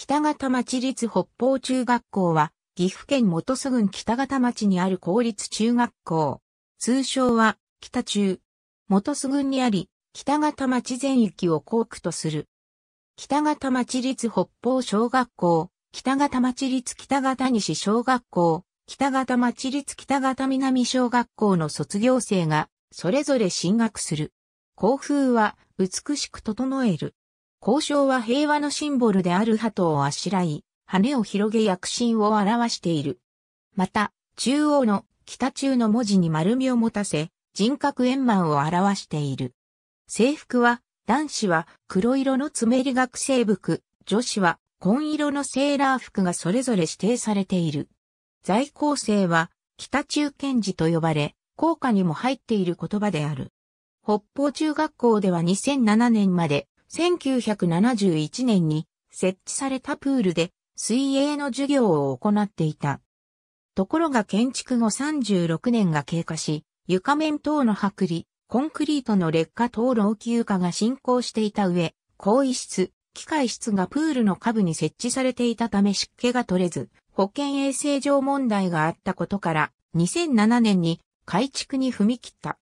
北方町立北方中学校は、岐阜県本巣郡北方町にある公立中学校。通称は、北中。本巣郡にあり、北方町全域を校区とする。北方町立北方小学校、北方町立北方西小学校、北方町立北方南小学校の卒業生が、それぞれ進学する。校風は、美しく整える。交渉は平和のシンボルである鳩をあしらい、羽を広げ躍進を表している。また、中央の北中の文字に丸みを持たせ、人格円満を表している。制服は、男子は黒色の爪理学生服、女子は紺色のセーラー服がそれぞれ指定されている。在校生は、北中賢治と呼ばれ、校歌にも入っている言葉である。北方中学校では2007年まで1971年に設置されたプールで水泳の授業を行っていた。ところが建築後36年が経過し、床面等の剥離、コンクリートの劣化等老朽化が進行していた上、更衣室、機械室がプールの下部に設置されていたため湿気が取れず、保健衛生上問題があったことから、2007年に改築に踏み切った。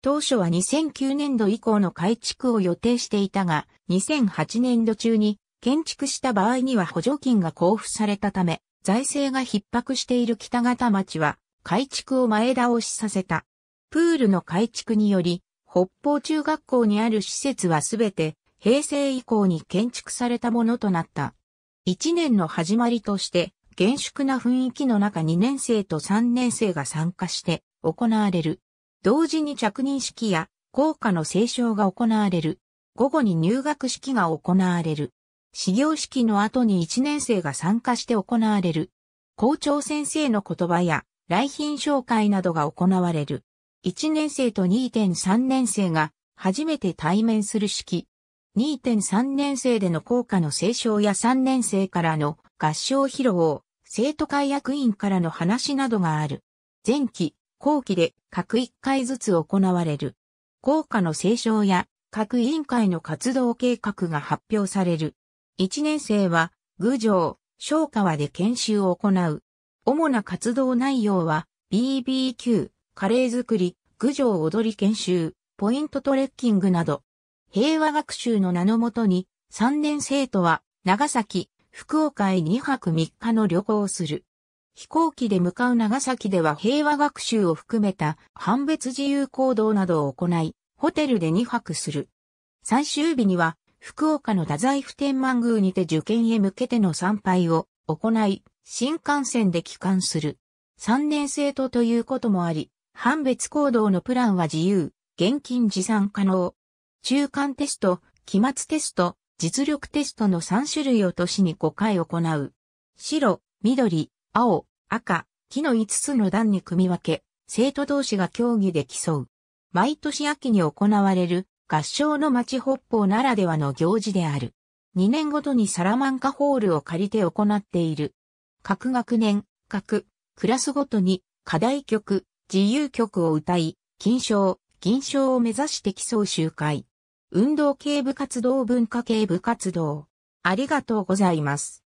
当初は2009年度以降の改築を予定していたが、2008年度中に建築した場合には補助金が交付されたため、財政が逼迫している北方町は改築を前倒しさせた。プールの改築により、北方中学校にある施設はすべて平成以降に建築されたものとなった。1年の始まりとして、厳粛な雰囲気の中2年生と3年生が参加して行われる。同時に着任式や校歌の斉唱が行われる。午後に入学式が行われる。始業式の後に1年生が参加して行われる。校長先生の言葉や来賓紹介などが行われる。1年生と2.3年生が初めて対面する式。2.3年生での校歌の斉唱や3年生からの合唱披露を生徒会役員からの話などがある。前期、後期で各1回ずつ行われる。効果の斉唱や各委員会の活動計画が発表される。1年生は、郡上、小川で研修を行う。主な活動内容は、BBQ、カレー作り、郡上踊り研修、ポイントトレッキングなど。平和学習の名のもとに、3年生とは、長崎、福岡へ2泊3日の旅行をする。飛行機で向かう長崎では平和学習を含めた判別自由行動などを行い、ホテルで2泊する。最終日には、福岡の太宰府天満宮にて受験へ向けての参拝を行い、新幹線で帰還する。3年生徒ということもあり、判別行動のプランは自由、現金持参可能。中間テスト、期末テスト、実力テストの3種類を年に5回行う。白、緑、青、赤、木の5つの段に組み分け、生徒同士が競技で競う。毎年秋に行われる合唱の町北方ならではの行事である。2年ごとにサラマンカホールを借りて行っている。各学年、各クラスごとに課題曲、自由曲を歌い、金賞、銀賞を目指して競う集会。運動系部活動文化系部活動。ありがとうございます。